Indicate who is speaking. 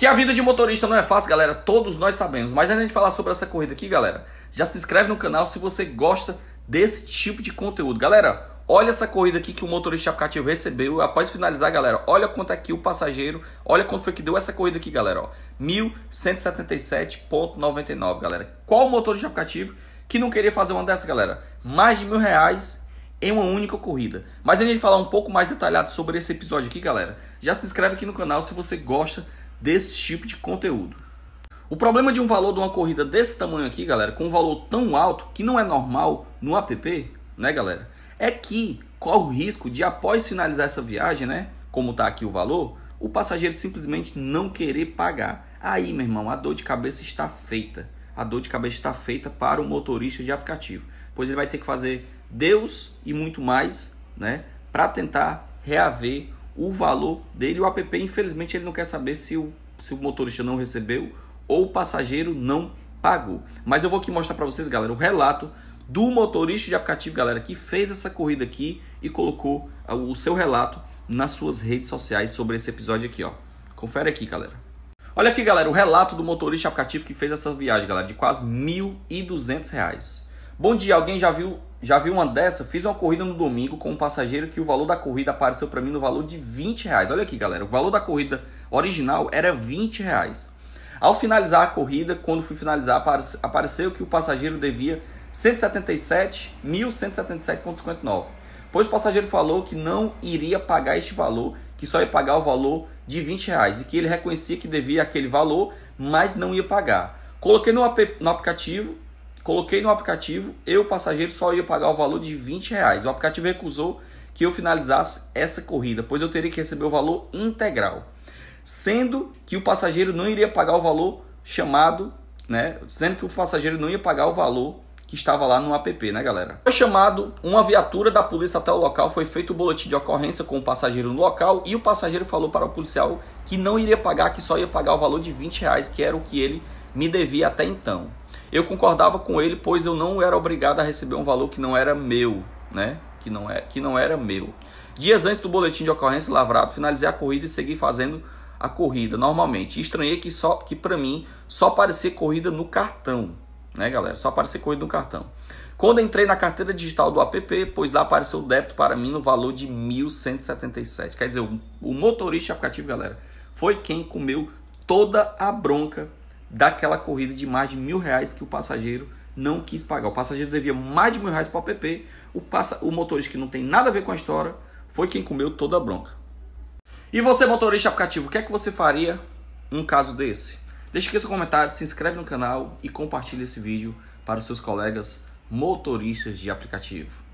Speaker 1: Que a vida de motorista não é fácil, galera, todos nós sabemos. Mas antes de falar sobre essa corrida aqui, galera, já se inscreve no canal se você gosta desse tipo de conteúdo. Galera, Olha essa corrida aqui que o motorista aplicativo recebeu. Após finalizar, galera, olha quanto aqui é o passageiro. Olha quanto foi que deu essa corrida aqui, galera. 1.177,99, galera. Qual motorista aplicativo que não queria fazer uma dessa, galera? Mais de mil reais em uma única corrida. Mas antes de falar um pouco mais detalhado sobre esse episódio aqui, galera, já se inscreve aqui no canal se você gosta desse tipo de conteúdo. O problema de um valor de uma corrida desse tamanho aqui, galera, com um valor tão alto, que não é normal no app, né, galera? É que corre o risco de, após finalizar essa viagem, né, como está aqui o valor, o passageiro simplesmente não querer pagar. Aí, meu irmão, a dor de cabeça está feita. A dor de cabeça está feita para o motorista de aplicativo, pois ele vai ter que fazer Deus e muito mais, né, para tentar reaver o valor dele. O app, infelizmente, ele não quer saber se o, se o motorista não recebeu ou o passageiro não pagou. Mas eu vou aqui mostrar para vocês, galera, o relato do motorista de aplicativo, galera, que fez essa corrida aqui e colocou ah, o seu relato nas suas redes sociais sobre esse episódio aqui, ó. Confere aqui, galera. Olha aqui, galera, o relato do motorista aplicativo que fez essa viagem, galera, de quase R$ 1.200. Bom dia, alguém já viu, já viu uma dessa? Fiz uma corrida no domingo com um passageiro que o valor da corrida apareceu para mim no valor de 20 reais. Olha aqui, galera, o valor da corrida original era 20 reais. Ao finalizar a corrida, quando fui finalizar, apareceu que o passageiro devia 177.177,59, pois o passageiro falou que não iria pagar este valor, que só ia pagar o valor de 20 reais e que ele reconhecia que devia aquele valor, mas não ia pagar. Coloquei no, no aplicativo, Coloquei no aplicativo, eu, passageiro, só ia pagar o valor de 20 reais. O aplicativo recusou que eu finalizasse essa corrida, pois eu teria que receber o valor integral. Sendo que o passageiro não iria pagar o valor chamado, né? Sendo que o passageiro não ia pagar o valor que estava lá no app, né, galera? Foi chamado, uma viatura da polícia até o local, foi feito o boletim de ocorrência com o passageiro no local e o passageiro falou para o policial que não iria pagar, que só ia pagar o valor de 20 reais, que era o que ele me devia até então. Eu concordava com ele, pois eu não era obrigado a receber um valor que não era meu, né? Que não, é, que não era meu. Dias antes do boletim de ocorrência lavrado, finalizei a corrida e segui fazendo a corrida normalmente. Estranhei que só que para mim só aparecia corrida no cartão, né, galera? Só aparecia corrida no cartão. Quando entrei na carteira digital do app, pois lá apareceu o débito para mim no valor de 1.177. Quer dizer, o, o motorista aplicativo, galera, foi quem comeu toda a bronca daquela corrida de mais de mil reais que o passageiro não quis pagar. O passageiro devia mais de mil reais para o PP. o, passa, o motorista que não tem nada a ver com a história foi quem comeu toda a bronca. E você, motorista aplicativo, o que é que você faria num caso desse? Deixe aqui seu comentário, se inscreve no canal e compartilhe esse vídeo para os seus colegas motoristas de aplicativo.